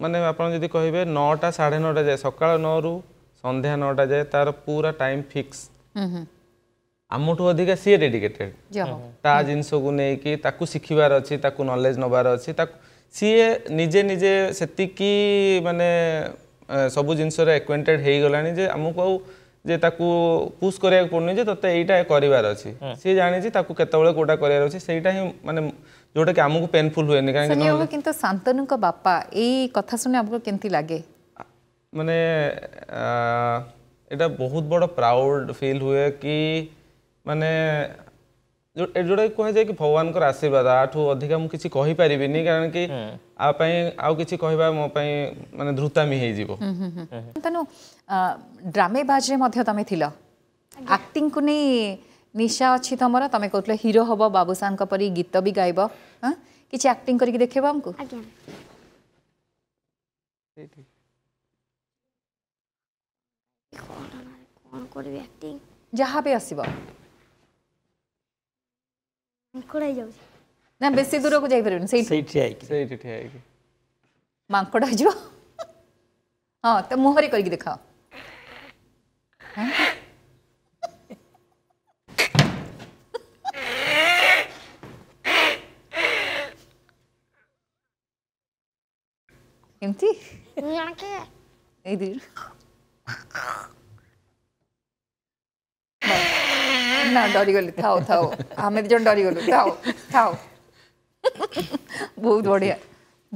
ମାନେ ଆପଣ ଯଦି କହିବେ ନଅଟା ସାଢ଼େ ନଅଟା ଯାଏ ସକାଳ ନଅରୁ ସନ୍ଧ୍ୟା ନଅଟା ଯାଏ ତା'ର ପୁରା ଟାଇମ୍ ଫିକ୍ସ ଆମଠୁ ଅଧିକା ସିଏ ଡେଡିକେଟେଡ୍ ତା ଜିନିଷକୁ ନେଇକି ତାକୁ ଶିଖିବାର ଅଛି ତାକୁ ନଲେଜ୍ ନେବାର ଅଛି ତାକୁ ସିଏ ନିଜେ ନିଜେ ସେତିକି ମାନେ ସବୁ ଜିନିଷରେ ଏକ୍ୱେଣ୍ଟେଡ୍ ହେଇଗଲାଣି ଯେ ଆମକୁ ଆଉ ଯେ ତାକୁ ପୁସ୍ କରିବାକୁ ପଡ଼ୁନି ଯେ ତୋତେ ଏଇଟା କରିବାର ଅଛି ସିଏ ଜାଣିଛି ତାକୁ କେତେବେଳେ କୋଉଟା କରିବାର ଅଛି ସେଇଟା ହିଁ ମାନେ ଯୋଉଟାକି ଆମକୁ ପେନଫୁଲ୍ ହୁଏନି କାହିଁକି କିନ୍ତୁ ଶାନ୍ତନୁଙ୍କ ବାପା ଏଇ କଥା ଶୁଣି ଆମକୁ କେମିତି ଲାଗେ ମାନେ ଏଇଟା ବହୁତ ବଡ଼ ପ୍ରାଉଡ଼ ଫିଲ୍ ହୁଏ କି ମାନେ ଯୋଉଟାକି କୁହାଯାଏ କି ଭଗବାନଙ୍କର ଆଶୀର୍ବାଦ ଆଠୁ ଅଧିକା ମୁଁ କିଛି କହିପାରିବିନି କାରଣ କି ଆ ପାଇଁ ଆଉ କିଛି କହିବା ମୋ ପାଇଁ ମାନେ ଧୃତାମୀ ହେଇଯିବ ତେଣୁ ଡ୍ରାମେବାଜରେ ମଧ୍ୟ ତମେ ଥିଲ ଆକ୍ଟିଂକୁ ନେଇ ନିଶା ଅଛି ତମର ତମେ କହୁଥିଲ ହିରୋ ହବ ବାବୁସାଙ୍କ ପରି ଗୀତ ବି ଗାଇବ କିଛି ଆକ୍ଟିଂ କରିକି ଦେଖେଇବ ଆମକୁ ଯାହା ବି ଆସିବ ମାଙ୍କଡ଼ ହେଇଯାଉଛି ନା ବେଶୀ ଦୂରକୁ ଯାଇପାରିବନି ସେଇଠି ସେଇଠି ହେଇକି ସେଇଠି ଠିଆ ହେଇକି ମାଙ୍କଡ଼ ହେଇଯିବ ହଁ ତ ମୁହଁରେ କରିକି ଦେଖାଅ ଏମିତି ଏଇ ଦୁଇ ના ડરી ગલી થાઓ થાઓ ଆମେ ଦି ଜଣ ଡରିଗଲୁ ଥାଉ ଥାଉ ବହୁତ ବଢ଼ିଆ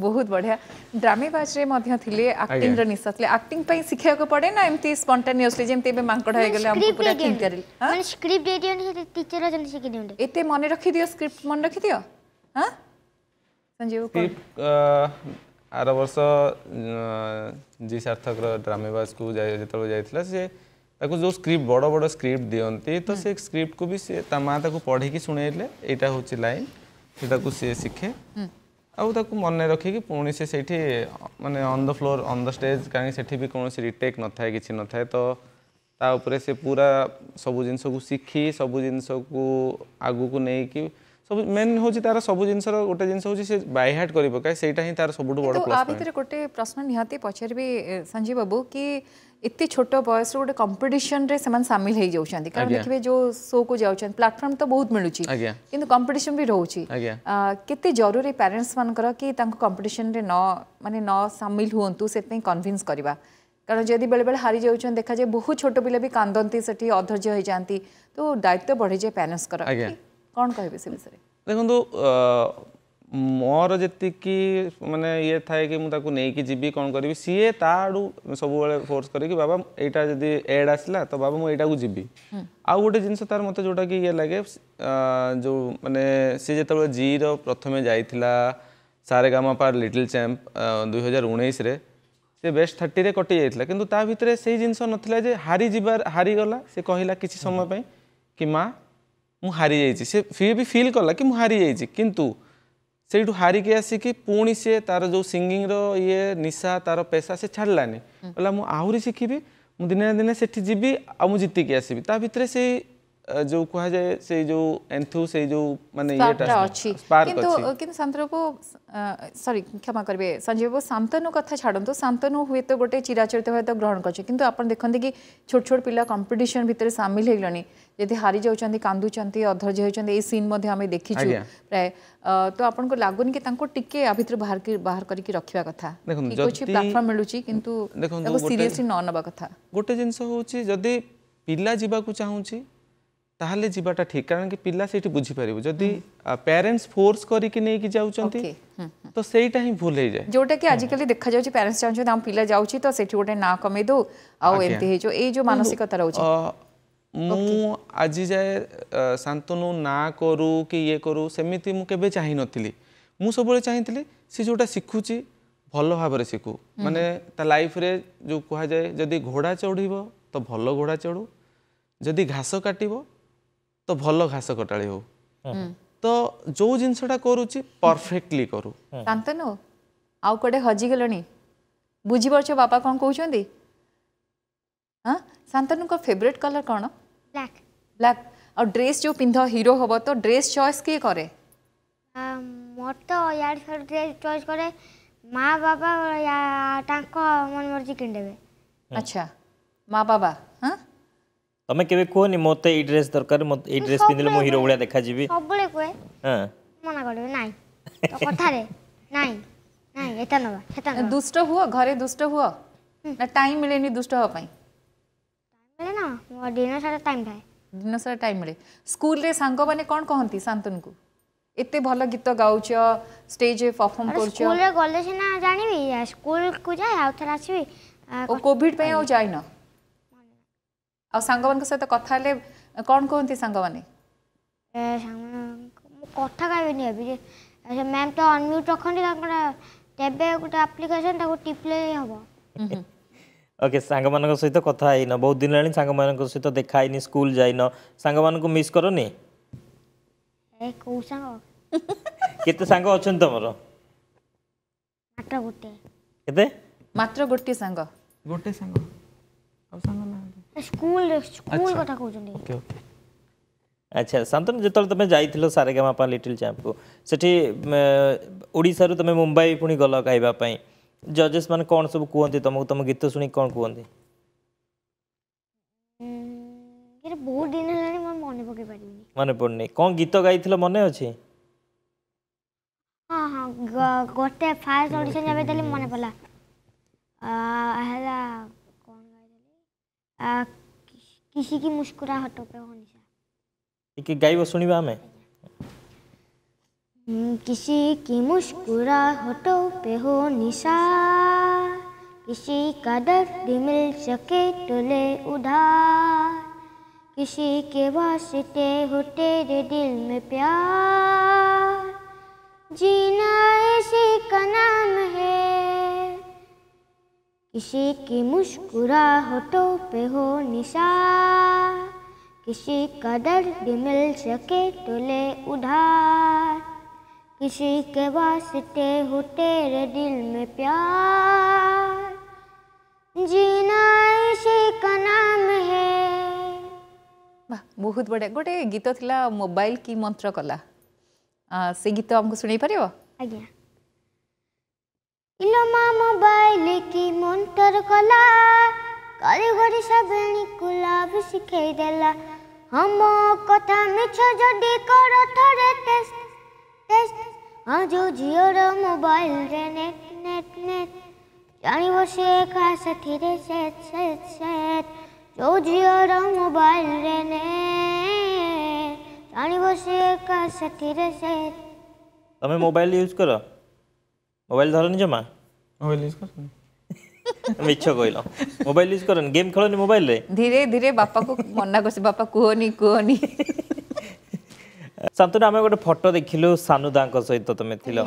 ବହୁତ ବଢ଼ିଆ ଡ୍ରାମିବାଜରେ ମଧ୍ୟ ଥିଲେ ଆକ୍ଟିଂର ନିଶା ଥିଲେ ଆକ୍ଟିଂ ପାଇଁ ଶିଖିବାକୁ ପଡ଼େ ନା ଏମିତି ସ୍ପଣ୍ଟାନିୟସଲି ଯେମିତି ଏବେ ମାଙ୍କଡ଼ ହେଇଗଲେ ଆମକୁ ପୁରା ଠିକ୍ କରିଲି ମାନେ ସ୍କ୍ରିପ୍ଟ ଦେଇଦିଅନ୍ତି ଟିଚର ଅଛନ୍ତି ଶିଖି ଦିଅନ୍ତି ଏତେ ମନେ ରଖିଦିଅ ସ୍କ୍ରିପ୍ଟ ମନେ ରଖିଦିଅ ହଁ ସଞ୍ଜୀବ ଆର ବର୍ଷ ଜି ସାର୍ଥକର ଡ୍ରାମିବାଜକୁ ଯେତେବେଳେ ଯାଇଥିଲା ସିଏ ताको जो स्क्रिप्ट बड़ बड़ स्क्रिप्ट दिखते तो से स्क्रिप्ट को भी माँ पढ़ी शुणले यहाँ हूँ लाइन से सी शिखे आउ मन रखी पुणी से सही मानने the floor on the stage कहीं भी कौन से रिटेक् न था कि न था तो ताऊपर से पूरा सब जिनस शिखी सब जिनस आग को नहीं कि सब मेन हूँ तार सब जिन गोटे जिन बैहाट कर सब बड़ा प्रश्न निहती पचार संजीव बाबू की ଏତେ ଛୋଟ ବୟସରୁ ଗୋଟେ କମ୍ପିଟିସନରେ ସେମାନେ ସାମିଲ ହେଇଯାଉଛନ୍ତି କାରଣ ଦେଖିବେ ଯୋଉ ଶୋକୁ ଯାଉଛନ୍ତି ପ୍ଲାଟଫର୍ମ ତ ବହୁତ ମିଳୁଛି କିନ୍ତୁ କମ୍ପିଟିସନ ବି ରହୁଛି କେତେ ଜରୁରୀ ପ୍ୟାରେଣ୍ଟସ୍ ମାନଙ୍କର କି ତାଙ୍କୁ କମ୍ପିଟିସନରେ ନ ମାନେ ନ ସାମିଲ ହୁଅନ୍ତୁ ସେଥିପାଇଁ କନଭିନ୍ସ କରିବା କାରଣ ଯଦି ବେଳେବେଳେ ହାରି ଯାଉଛନ୍ତି ଦେଖାଯାଏ ବହୁତ ଛୋଟ ପିଲା ବି କାନ୍ଦନ୍ତି ସେଠି ଅଧୈର୍ଯ୍ୟ ହେଇଯାଆନ୍ତି ତ ଦାୟିତ୍ୱ ବଢ଼ିଯାଏ ପ୍ୟାରେଣ୍ଟସ୍ଙ୍କର କ'ଣ କହିବେ ସେ ବିଷୟରେ ଦେଖନ୍ତୁ ମୋର ଯେତିକି ମାନେ ଇଏ ଥାଏ କି ମୁଁ ତାକୁ ନେଇକି ଯିବି କ'ଣ କରିବି ସିଏ ତା ଆଡ଼ୁ ସବୁବେଳେ ଫୋର୍ସ କରିକି ବାବା ଏଇଟା ଯଦି ଏଡ୍ ଆସିଲା ତ ବାବା ମୁଁ ଏଇଟାକୁ ଯିବି ଆଉ ଗୋଟେ ଜିନିଷ ତାର ମୋତେ ଯେଉଁଟାକି ଇଏ ଲାଗେ ଯେଉଁ ମାନେ ସିଏ ଯେତେବେଳେ ଜିର ପ୍ରଥମେ ଯାଇଥିଲା ସାରେଗାମାପାର ଲିଟିଲ୍ ଚାମ୍ପ ଦୁଇ ହଜାର ଉଣେଇଶରେ ସେ ବେଷ୍ଟ ଥାର୍ଟିରେ କଟି ଯାଇଥିଲା କିନ୍ତୁ ତା ଭିତରେ ସେଇ ଜିନିଷ ନଥିଲା ଯେ ହାରିଯିବା ହାରିଗଲା ସେ କହିଲା କିଛି ସମୟ ପାଇଁ କି ମା ମୁଁ ହାରିଯାଇଛି ସେ ବି ଫିଲ୍ କଲା କି ମୁଁ ହାରିଯାଇଛି କିନ୍ତୁ सेठ हारिकी आसिकी पुणी सी तार जो सिंगिंग रे निशा तार पेशा से छाड़लानी कहला मुझे आहरी शिखी मुझे दिने दिने से जीवी आ मुझे जीतिकी आसबी ता भितर से जो कहुए से जो एंथु से जो माने येटा अछि किंतु किंतु को सॉरी क्षमा करबे संजीव को सांतनु कथा छाडन तो सांतनु हुए तो गोटे चिराचरित होय तो ग्रहण करछ किंतु आपण देखंती कि छोट छोट पिला कंपटीशन भितर शामिल हेलणी जदि हारी अधर जे अधर्ज चंदी ए सीन मध्ये हमें छु प्राय तो अपन को लागुन कि तांको टिके आ भितर बाहर के बाहर करके रखिबा कथा जो कुछ प्लेटफार्म मिलुची किंतु देखो सीरियसली न नबा कथा गोटे जिंस होउची जदि पिला जीवा को चाहूची তাহলে জিবাটা ঠিক কারণ কি পిల్లా সেটি বুঝি পারিব যদি প্যারেন্টস ফোর্স করি কি নেকি যাওচନ୍ତି তো সেইটাই ভুল হয়ে যায় জোটা কি আজকালি দেখা যায় যে প্যারেন্টস চান যে আমি পిల్లా যাওছি তো সেটি ওটা না কমে দাও আর এই যে এই যে মানসিকতা রয়েছে আমি আজি যায় শান্তনু না करू কি এ करू সেമിതി মুকেবে চাই নথিলী মু সবলে চাইথিলী সে জোটা শিখুচি ভালো ভাবে শিকু মানে তা লাইফ রে জো কহা যায় যদি ঘোড়া চড়িবো তো ভালো ঘোড়া চড়ু যদি ঘাসো কাটিবো ତ ଭଲ ଘାସ କଟାଳି ହଉ ତ ଯୋଉ ଜିନିଷଟା କରୁଛି ପରଫେକ୍ଟଲି କରୁ ଶାନ୍ତନୁ ଆଉ କୁଆଡ଼େ ହଜିଗଲଣି ବୁଝିପାରୁଛ ବାପା କ'ଣ କହୁଛନ୍ତି ହଁ ଶାନ୍ତନୁଙ୍କ ଫେଭରେଟ୍ କଲର୍ କ'ଣ ବ୍ଲାକ୍ ବ୍ଲାକ୍ ଆଉ ଡ୍ରେସ୍ ଯେଉଁ ପିନ୍ଧ ହିରୋ ହେବ ତ ଡ୍ରେସ୍ ଚଏସ୍ କିଏ କରେ ମୋର ତ ଇଆଡ଼େ ସିଆଡ଼େ ଡ୍ରେସ୍ ଚଏସ୍ କରେ ମା ବାବା ତାଙ୍କ ମନ ମର୍ଜି କିଣିଦେବେ ଆଚ୍ଛା ମା ବାବା ହଁ তুমি কেবে কোনি মতে এই ড্রেস দরকার মতে এই ড্রেস পিঁধিলে মু হিরো ভলিয়া দেখা যাবি সবলে কয়ে হ্যাঁ মনা করবে নাই তো কথারে নাই নাই এটা নবা সেটা নবা দুষ্ট হুও ঘরে দুষ্ট হুও না টাইম মিলেনি দুষ্ট হওয়া পাই টাইম মিলে না মো ডিনার সারা টাইম থাকে ডিনার সারা টাইম মিলে স্কুল রে সাঙ্গ মানে কোন কহন্তি শান্তন কু এতে ভালো গীত গাউছ স্টেজে পারফর্ম করছ স্কুল রে গলে সিনা জানিবি স্কুল কু যাই আউথার আসিবি ও কোভিড পাই আউ যাই না ଆଉ ସାଙ୍ଗମାନଙ୍କ ସହିତ କଥା ହେଲେ କ'ଣ କୁହନ୍ତି ସାଙ୍ଗମାନେ ମୁଁ କଥା କହିବେନି ଏବେ ଯେ ମ୍ୟାମ୍ ତ ଅନମ୍ୟୁଟ୍ ରଖନ୍ତି ତାଙ୍କର ଦେବେ ଗୋଟେ ଆପ୍ଲିକେସନ୍ ତାକୁ ଟିପ୍ଲେ ହେବ ଓକେ ସାଙ୍ଗମାନଙ୍କ ସହିତ କଥା ହେଇନ ବହୁତ ଦିନ ହେଲାଣି ସାଙ୍ଗମାନଙ୍କ ସହିତ ଦେଖା ହେଇନି ସ୍କୁଲ ଯାଇନ ସାଙ୍ଗମାନଙ୍କୁ ମିସ୍ କରନି କୋଉ ସାଙ୍ଗ କେତେ ସାଙ୍ଗ ଅଛନ୍ତି ତମର ମାତ୍ର ଗୋଟେ କେତେ ମାତ୍ର ଗୋଟିଏ ସାଙ୍ଗ ଗୋଟେ ସାଙ୍ଗ ଆଉ ସାଙ୍ଗ ନା ସ୍କୁଲ ସ୍କୁଲ କଥା କହୁଛନ୍ତି ଓକେ ଓକେ ଆଚ୍ଛା ଶାନ୍ତନୁ ଯେତେବେଳେ ତମେ ଯାଇଥିଲ ସାରେଗାମାପା ଲିଟିଲ୍ ଚାମ୍ପକୁ ସେଠି ଓଡ଼ିଶାରୁ ତମେ ମୁମ୍ବାଇ ପୁଣି ଗଲ ଗାଇବା ପାଇଁ ଜଜେସ୍ ମାନେ କ'ଣ ସବୁ କୁହନ୍ତି ତମକୁ ତମ ଗୀତ ଶୁଣିକି କ'ଣ କୁହନ୍ତି ବହୁତ ଦିନ ହେଲାଣି ମୁଁ ମନେ ପକେଇ ପାରିବିନି ମନେ ପଡ଼ୁନି କ'ଣ ଗୀତ ଗାଇଥିଲ ମନେ ଅଛି ହଁ ହଁ ଗୋଟେ ଫାର୍ଷ୍ଟ ଅଡ଼ିସନ୍ ଯେବେ ଦେଲି ମନେ ପଡ଼ିଲା ହେଲା किसी की मुस्कुराहटों पे होनी चाहिए कि गाइब सुनिबा हमें हम्म, किसी की मुस्कुराहटों पे हो निशा किसी का दर्द मिल सके तो ले उधार किसी के वास्ते हो तेरे दिल में प्यार जीना ऐसे का नाम है किसी की मुस्कुराहटों पे हो निशान किसी का दर्द मिल सके तो ले उधार किसी के वास्ते हो तेरे दिल में प्यार जीना इसी का नाम है बहुत बढ़िया गोटे गीत थिला मोबाइल की मंत्र कला से गीत हमको तो सुनाई पारिबो आज्ञा ইলমা মোবাইলে কি মন্টর কলা কারিগরি সবে নিকুলাব শিখাই দেলা হম কথা মিছ যদি কর থরে টেস্ট টেস্ট আজো জিওর মোবাইল রে নেট নেট নেট জানিব সে খা সাথীরে সেট সেট সেট যৌ জিওর মোবাইল রে নে জানিব সে খা সাথীরে সেট তুমি মোবাইল ইউজ করো মোবাইল ধরনি জমা মোবাইল ইউজ করছেন মিছ কইল মোবাইল ইউজ করেন গেম খেলনি মোবাইলে ধীরে ধীরে বাপা কো মন্না কইছে বাপা কুহনি কুহনি শান্তনু আমি গোটে ফটো দেখিলু সানুদাঙ্ক সহিত তুমি থিল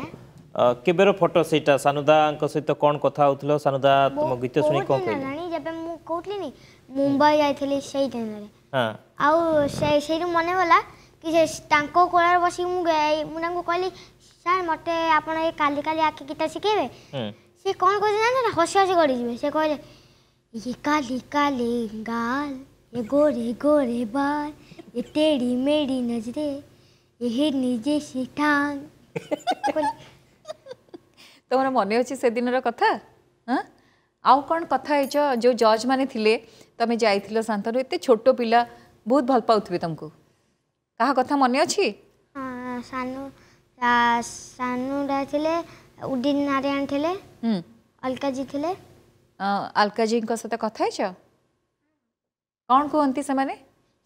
কেবের ফটো সেইটা সানুদাঙ্ক সহিত কোন কথা হউথিল সানুদা তুমি গীত শুনি কোন কইল যেবে মু নি মুম্বাই যাইଥିଲି সেই টাইমরে হ্যাঁ আউ সেই সেই মনে হলা কি যে তাঙ্ক কোলার বসি মু গাই মু কইলি ସାର୍ ମୋତେ ଆପଣ ଏ କାଲି କାଲି ଆଖି ଗୀତ ଶିଖେଇବେ ସେ କ'ଣ କହୁଛନ୍ତି ଜାଣିଛ ନା ହସି ହସି ଗଡ଼ିଯିବେ ସେ କହିଲେ ଇଏ କାଲି କାଲି ଗାଲ ये गोरे गोरे बाल ये टेढ़ी मेढ़ी नजरे ये हिरनी जैसी टांग তোমার মনে অছি সেদিনর কথা হ্যাঁ আউ কোন কথা হইছ যে জজ মানে থিলে তুমি যাইছিল শান্তনু এতে ছোট পিলা বহুত ভাল পাউথিবে তোমাকু কাহা কথা মনে অছি সানু सानू थिले उदित नारायण थिले अलका जी थिले अलका जी को सते कथा छ कोन कोंती से माने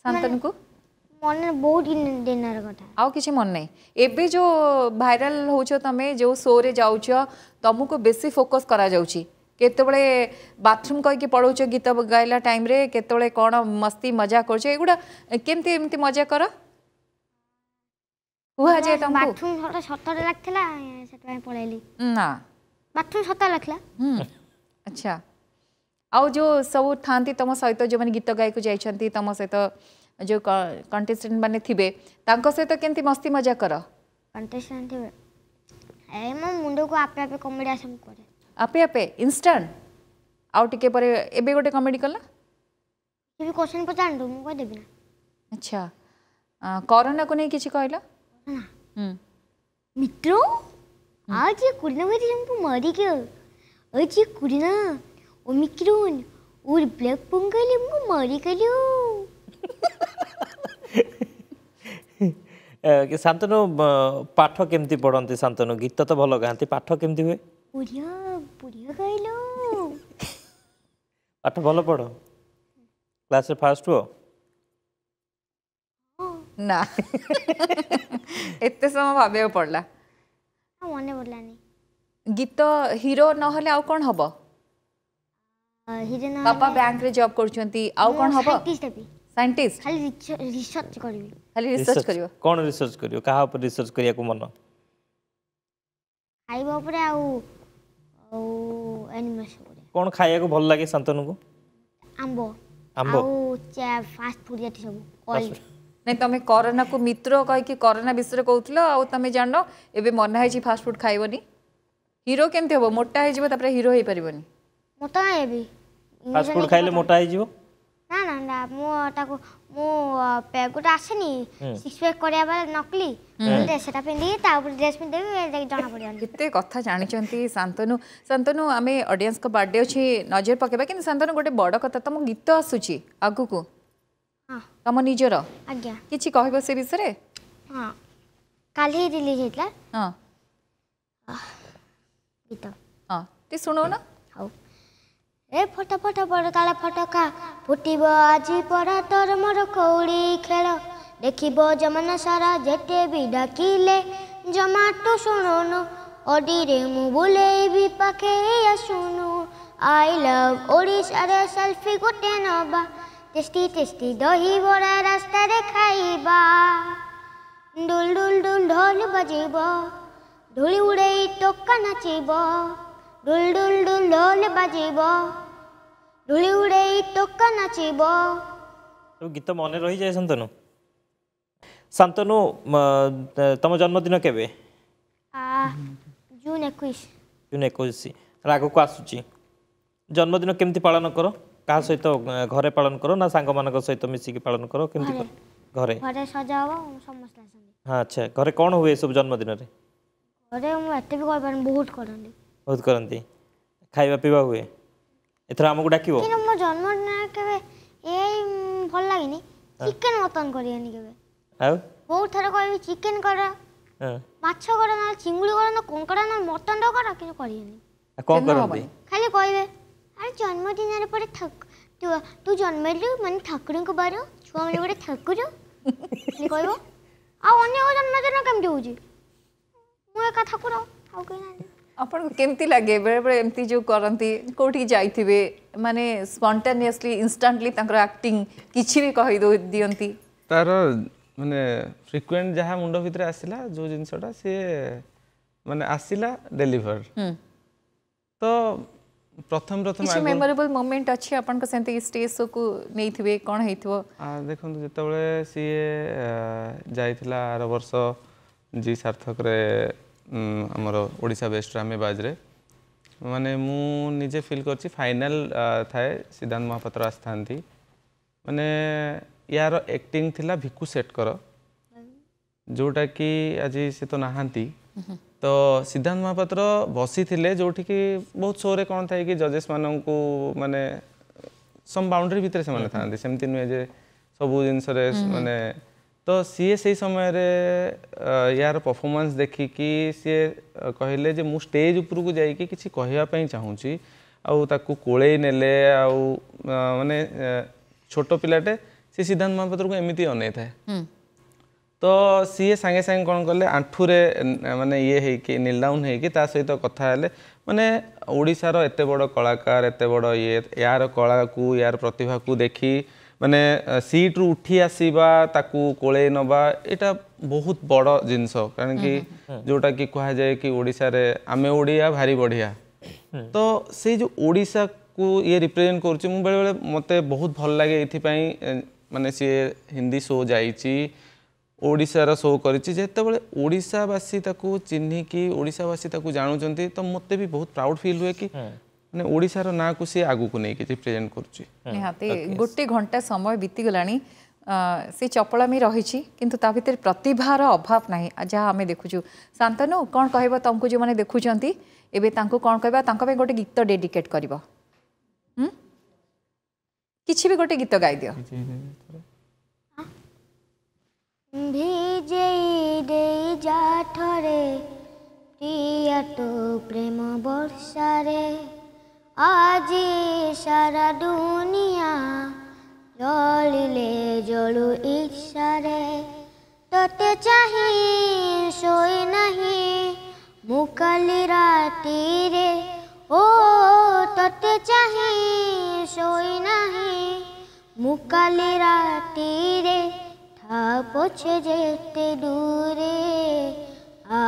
संतन को मन बहुत डिनर कथा आउ किछ मन नै एबे जो वायरल होचो तमे जो शो रे जाउचो तमु को बेसी फोकस करा जाउची केतबळे बाथरूम कहिके पढौचो गीत गाइला टाइम रे केतबळे कोन मस्ती मजा करछो एगुडा मजा करा କୁହାଯାଏ ତମକୁ ବାଥରୁମ୍ ଫଟୋ ସତରେ ଲାଗିଥିଲା ସେଥିପାଇଁ ପଳେଇଲି ନା ବାଥରୁମ୍ ସତରେ ଲାଗିଲା ଆଚ୍ଛା ଆଉ ଯେଉଁ ସବୁ ଥାନ୍ତି ତମ ସହିତ ଯେଉଁମାନେ ଗୀତ ଗାଇକୁ ଯାଇଛନ୍ତି ତମ ସହିତ ଯେଉଁ କଣ୍ଟେଷ୍ଟେଣ୍ଟ ମାନେ ଥିବେ ତାଙ୍କ ସହିତ କେମିତି ମସ୍ତି ମଜା କର କଣ୍ଟେଷ୍ଟେଣ୍ଟ ଥିବେ ଏ ମୋ ମୁଣ୍ଡକୁ ଆପେ ଆପେ କମେଡି ଆସେ କରେ ଆପେ ଆପେ ଇନଷ୍ଟାଣ୍ଟ ଆଉ ଟିକେ ପରେ ଏବେ ଗୋଟେ କମେଡି କଲା କେବେ କ୍ୱେଶ୍ଚନ୍ ପଚାରନ୍ତୁ ମୁଁ କହିଦେବି ନା ଆଚ୍ଛା କରୋନାକୁ ନେଇ କିଛି କହିଲା મિત્રો આ જે કુરનામાંથી હું મરી ગયો આ જે કુરના ઓમિક્રોન ઓર બ્લેક પંગલ હું મરી ગયો ଶାନ୍ତନୁ ପାଠ କେମିତି ପଢ଼ନ୍ତି ଶାନ୍ତନୁ ଗୀତ ତ ଭଲ ଗାଆନ୍ତି ପାଠ କେମିତି ହୁଏ ପାଠ ଭଲ ପଢ଼ କ୍ଲାସ୍ରେ ଫାଷ୍ଟ ହୁଅ ନା ଏତେ ସମୟ ଭାବିବାକୁ ପଡ଼ିଲା ମନେ ପଡ଼ିଲାନି ଗୀତ ହିରୋ ନହେଲେ ଆଉ କ'ଣ ହବ ବାପା ବ୍ୟାଙ୍କରେ ଜବ୍ କରୁଛନ୍ତି ଆଉ କ'ଣ ହବ ସାଇଣ୍ଟିଷ୍ଟ ଖାଲି ରିସର୍ଚ୍ଚ କରିବି ଖାଲି ରିସର୍ଚ୍ଚ କରିବ କ'ଣ ରିସର୍ଚ୍ଚ କରିବ କାହା ଉପରେ ରିସର୍ଚ୍ଚ କରିବାକୁ ମନ ଖାଇବା ଉପରେ ଆଉ ଆଉ ଆନିମେସନ୍ ଉପରେ କ'ଣ ଖାଇବାକୁ ଭଲ ଲାଗେ ଶାନ୍ତନୁଙ୍କୁ ଆମ୍ବ ଆମ୍ବ ଆଉ ଫାଷ୍ଟ ଫୁଡ୍ ଜାତି ସବୁ ଅଏଲ୍ ନାଇଁ ତମେ କରୋନାକୁ ମିତ୍ର କହିକି କରୋନା ବିଷୟରେ କହୁଥିଲ ଆଉ ତମେ ଜାଣ ଏବେ ମନା ହେଇଛି ଫାଷ୍ଟଫୁଡ୍ ଖାଇବନି ହିରୋ କେମିତି ହବ ମୋଟା ହେଇଯିବ ତାପରେ ହିରୋ ହେଇପାରିବନି ମୋଟା ହେବି ଫାଷ୍ଟଫୁଡ୍ ଖାଇଲେ ମୋଟା ହେଇଯିବ ନା ନା ନା ମୁଁ ତାକୁ ମୁଁ ଗୋଟେ ଆସେନି ସିକ୍ସ ପ୍ୟାକ୍ କରିବା ବେଳେ ନକଲି ସେଟା ପିନ୍ଧିକି ତା ଉପରେ ଡ୍ରେସ୍ ପିନ୍ଧିଦେବି ଜଣା ପଡ଼ିବନି କେତେ କଥା ଜାଣିଛନ୍ତି ଶାନ୍ତନୁ ଶାନ୍ତନୁ ଆମେ ଅଡିଏନ୍ସଙ୍କ ବାର୍ଥଡେ ଅଛି ନଜର ପକେଇବା କିନ୍ତୁ ଶାନ୍ତନୁ ଗୋଟେ ବଡ଼ କଥା ତମ ଗୀତ ଆସୁଛି ଆଗକୁ ତମ ନିଜର ଆଜ୍ଞା କିଛି କହିବ ସେ ବିଷୟରେ ହଁ କାଲି ରିଲିଜ୍ ହେଇଥିଲା ହଁ ଗୀତ ହଁ ଟିକେ ଶୁଣଉନ ହଉ ଏ ଫଟ ଫଟ ବଡ଼ କାଳ ଫଟକା ଫୁଟିବ ଆଜି ପରା ତୋର ମୋର କଉଡ଼ି ଖେଳ ଦେଖିବ ଜମାନ ସାରା ଯେତେ ବି ଡାକିଲେ ଜମା ତୁ ଶୁଣୁନୁ ଅଡ଼ିରେ ମୁଁ ବୁଲେଇବି ପାଖେଇ ଆସୁନୁ ଆଇ ଲଭ୍ ଓଡ଼ିଶାରେ ସେଲ୍ଫି ଗୋଟେ ନବା ଟେଷ୍ଟି ଟେଷ୍ଟି ଦହି ବରା ରାସ୍ତାରେ ଖାଇବା ଡୁଲ ଡୁଲ ଡୁଲ ଢୋଲ ବାଜିବ ଢୁଳି ଉଡ଼େଇ ଟୋକା ନାଚିବ ଡୁଲ ଡୁଲ ଡୁଲ ଢୋଲ ବାଜିବ ଢୁଳି ଉଡ଼େଇ ଟୋକା ନାଚିବ ଗୀତ ମନେ ରହିଯାଏ ଶାନ୍ତନୁ ଶାନ୍ତନୁ ତମ ଜନ୍ମଦିନ କେବେ ଜୁନ ଏକୋଇଶ ଜୁନ ଏକୋଇଶ ରାଗକୁ ଆସୁଛି ଜନ୍ମଦିନ କେମିତି ପାଳନ କର କାହା ସହିତ ଘରେ ପାଳନ କର ନା ସାଙ୍ଗମାନଙ୍କ ସହିତ ମିଶିକି ପାଳନ କର କେମିତି ଘରେ ଘରେ ସଜା ହବ ସମସ୍ତେ ଆସନ୍ତି ହଁ ଆଚ୍ଛା ଘରେ କ'ଣ ହୁଏ ସବୁ ଜନ୍ମଦିନରେ ଘରେ ମୁଁ ଏତେ ବି କହିପାରୁନି ବହୁତ କରନ୍ତି ବହୁତ କରନ୍ତି ଖାଇବା ପିଇବା ହୁଏ ଏଥର ଆମକୁ ଡାକିବ କିନ୍ତୁ ମୋ ଜନ୍ମଦିନ କେବେ ଏ ଭଲ ଲାଗେନି ଚିକେନ୍ ମଟନ୍ କରିବେନି କେବେ ଆଉ ବହୁତ ଥର କହିବି ଚିକେନ୍ କର ମାଛ କର ନହେଲେ ଚିଙ୍ଗୁଡ଼ି କର ନା କଙ୍କଡ଼ା ନା ମଟନ୍ଟା କର କିନ୍ତୁ କରିବେନି କ'ଣ କରନ୍ତି ଖାଲି କହିବେ আরে জন্মদিনের পরে তু জন্মেলু মানে ঠাকুরঙ্কু বার ছুয়া মানে গোটে ঠাকুর কইব ଆଉ ଅନ୍ୟଙ୍କ ଜନ୍ମଦିନ କେମିତି ହେଉଛି ମୁଁ ଏକା ଠାକୁର ଆଉ କେହି ନାହାନ୍ତି ଆପଣଙ୍କୁ କେମିତି ଲାଗେ ବେଳେବେଳେ ଏମିତି ଯେଉଁ କରନ୍ତି କେଉଁଠିକି ଯାଇଥିବେ ମାନେ ସ୍ପଣ୍ଟାନିୟସଲି ଇନଷ୍ଟାଣ୍ଟଲି ତାଙ୍କର ଆକ୍ଟିଂ କିଛି ବି କହି ଦିଅନ୍ତି ତାର ମାନେ ଫ୍ରିକ୍ୱେଣ୍ଟ ଯାହା ମୁଣ୍ଡ ଭିତରେ ଆସିଲା ଯେଉଁ ଜିନିଷଟା ସିଏ ମାନେ ଆସିଲା ଡେଲିଭର ତ প্রথম প্রথম কিছু মেমোরেবল মোমেন্ট আছে আপনার সেমতি স্টেজ শো কু নেইথিবে কোন হেইথিব দেখুন যেতবেলে সিয়ে যাইতিলা আর বর্ষ জি সার্থক রে আমার ওড়িশা বেস্ট রামে বাজরে মানে মু নিজে ফিল করছি ফাইনাল থায়ে সিদ্ধান্ত মহাপাত্র আসথান্তি মানে ইয়ার একটিং থিলা ভিকু সেটকর ଯୋଉଟାକି ଆଜି ସେ ତ ନାହାନ୍ତି तो सिद्धांत महापात्र बसी जोटी की बहुत सोरे कौन था कि जजेस मान को मानने सम बाउंड्री भितर से सेमती नुहे सब जिनस मैंने हम्म। तो सीए से समय रे यार परफॉर्मेंस देखी सीए कहले जे मु स्टेज उपरको जा कि कहवापी चाहूँ ताकु कोले ने आ मानने छोट पाटे सी सिद्धांत महापात्र को एमती अन ତ ସିଏ ସାଙ୍ଗେ ସାଙ୍ଗେ କ'ଣ କଲେ ଆଣ୍ଠୁରେ ମାନେ ଇଏ ହେଇକି ନିଲ୍ଡାଉନ୍ ହେଇକି ତା ସହିତ କଥା ହେଲେ ମାନେ ଓଡ଼ିଶାର ଏତେ ବଡ଼ କଳାକାର ଏତେ ବଡ଼ ଇଏ ଏହାର କଳାକୁ ଏହାର ପ୍ରତିଭାକୁ ଦେଖି ମାନେ ସିଟ୍ରୁ ଉଠି ଆସିବା ତାକୁ କୋଳେଇ ନେବା ଏଇଟା ବହୁତ ବଡ଼ ଜିନିଷ କାରଣ କି ଯେଉଁଟାକି କୁହାଯାଏ କି ଓଡ଼ିଶାରେ ଆମେ ଓଡ଼ିଆ ଭାରି ବଢ଼ିଆ ତ ସେଇ ଯେଉଁ ଓଡ଼ିଶାକୁ ଇଏ ରିପ୍ରେଜେଣ୍ଟ କରୁଛି ମୁଁ ବେଳେବେଳେ ମୋତେ ବହୁତ ଭଲ ଲାଗେ ଏଇଥିପାଇଁ ମାନେ ସିଏ ହିନ୍ଦୀ ଶୋ ଯାଇଛି ଓଡ଼ିଶାର ସୋ କରିଛି ଯେତେବେଳେ ଓଡ଼ିଶାବାସୀ ତାକୁ ଚିହ୍ନିକି ଓଡ଼ିଶାବାସୀ ତାକୁ ଜାଣୁଛନ୍ତି ତ ମୋତେ ବି ବହୁତ ପ୍ରାଉଡ଼ ଫିଲ୍ ହୁଏ କି ମାନେ ଓଡ଼ିଶାର ନାଁକୁ ସିଏ ଆଗକୁ ନେଇକି ରିପ୍ରେଜେଣ୍ଟ କରୁଛି ନିହାତି ଗୋଟେ ଘଣ୍ଟା ସମୟ ବିତିଗଲାଣି ସେ ଚପଳାମି ରହିଛି କିନ୍ତୁ ତା ଭିତରେ ପ୍ରତିଭାର ଅଭାବ ନାହିଁ ଯାହା ଆମେ ଦେଖୁଛୁ ଶାନ୍ତନୁ କ'ଣ କହିବ ତମକୁ ଯେଉଁମାନେ ଦେଖୁଛନ୍ତି ଏବେ ତାଙ୍କୁ କ'ଣ କହିବା ତାଙ୍କ ପାଇଁ ଗୋଟେ ଗୀତ ଡେଡିକେଟ୍ କରିବ କିଛି ବି ଗୋଟେ ଗୀତ ଗାଇଦିଅ ভিজেই দেই জাঠরে প্রিয়া তো প্রেম বর্ষারে আজি সারা দুনিয়া জলিলে জলু ইচ্ছারে ততে চাহি শই নাহি মুকালি রাতিরে ও ততে চাহি শই নাহি মুকালি রাতিরে পছে যেতে দূরে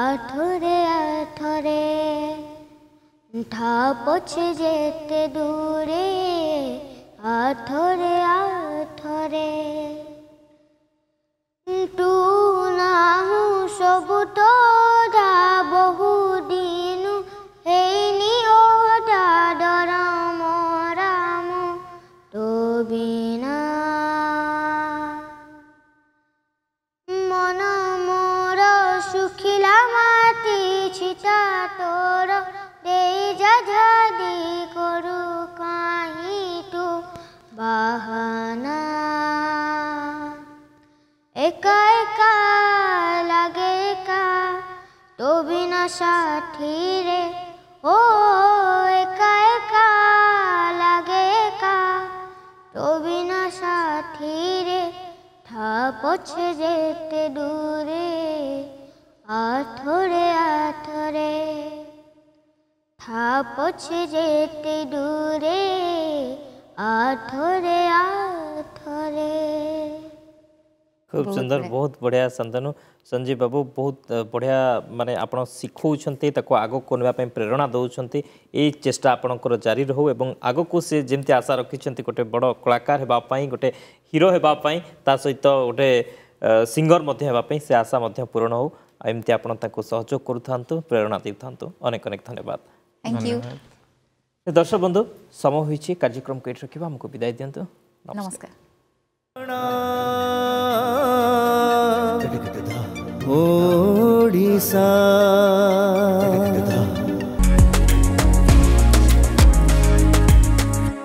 আঠরে আথরে পছে যেতে দূরে আঠরে আঠরে টু না সবুত বহু বাহানা একা একা লাগে একা তবি না সাথী রে ও একা একা লাগে একা তবি না সাথী রে থা পছে যেতে দূরে আথরে আথরে থা পছে যেতে দূরে খুব সুন্দর বহুত বঢ়িয়া সন্তানু সঞ্জীব বাবু বহুত বঢ়িয়া মানে আপনার শিখাউছন্তি তাকে আগুক নেওয়া প্রেরণা দৌঁতে এই চেষ্টা আপনার জারি রহু এবং আগুক সে যেমতি আশা রাখিছেন গোটে বড় কলাকার হওয়া গোটে হিরো হওয়া তা সহিত গোটে সিঙ্গর হওয়া সে আশা পূরণ হোক এমতি আপনার তাকে সহযোগ করু প্রেরণা দিয়ে অনেক অনেক ধন্যবাদ থ্যাংক ইউ দর্শক বন্ধু সময় হয়েছে কার্যক্রম কেটে রাখবা আমি বিদায় দিও নমস্কার ওড়িশা